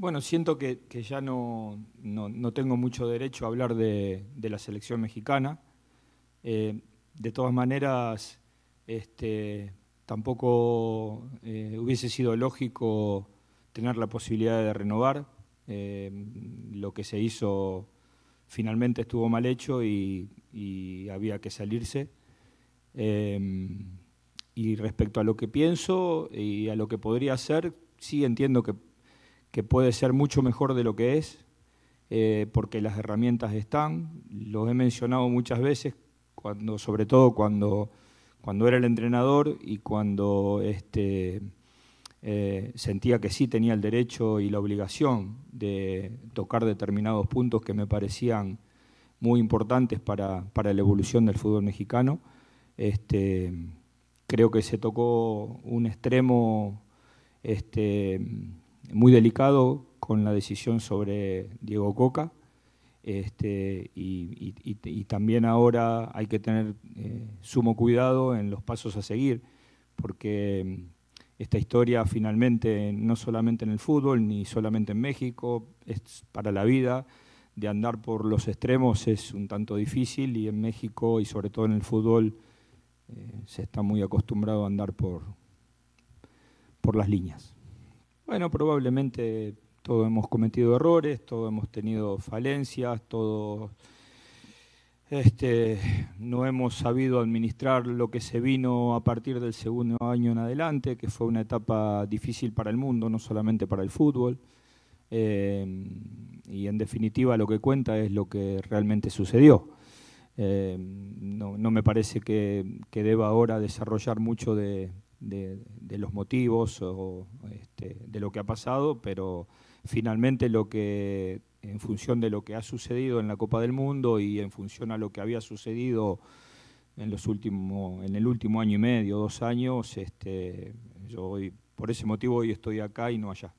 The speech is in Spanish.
Bueno, siento que, ya no, tengo mucho derecho a hablar de, la selección mexicana. Eh, de todas maneras, este, tampoco eh, hubiese sido lógico tener la posibilidad de renovar. Eh, lo que se hizo finalmente estuvo mal hecho y, y había que salirse. y respecto a lo que pienso y a lo que podría hacer, sí entiendo que que puede ser mucho mejor de lo que es, eh, porque las herramientas están, los he mencionado muchas veces, cuando, sobre todo cuando, cuando era el entrenador y cuando este, eh, sentía que sí tenía el derecho y la obligación de tocar determinados puntos que me parecían muy importantes para, para la evolución del fútbol mexicano. Este, creo que se tocó un extremo este, muy delicado con la decisión sobre Diego Coca. Este, y, también ahora hay que tener eh, sumo cuidado en los pasos a seguir, porque mm, esta historia finalmente, no solamente en el fútbol, ni solamente en México, es para la vida, de andar por los extremos es un tanto difícil y en México y sobre todo en el fútbol eh, se está muy acostumbrado a andar por, por las líneas. Bueno, probablemente todos hemos cometido errores, todos hemos tenido falencias, todos este, no hemos sabido administrar lo que se vino a partir del segundo año en adelante, que fue una etapa difícil para el mundo, no solamente para el fútbol. Eh, y en definitiva lo que cuenta es lo que realmente sucedió. Eh, no, me parece que deba ahora desarrollar mucho de, de, los motivos o este, de lo que ha pasado, pero finalmente lo que en función de lo que ha sucedido en la Copa del Mundo y en función a lo que había sucedido en los últimos, en el último año y medio, dos años, este, yo hoy, por ese motivo hoy estoy acá y no allá.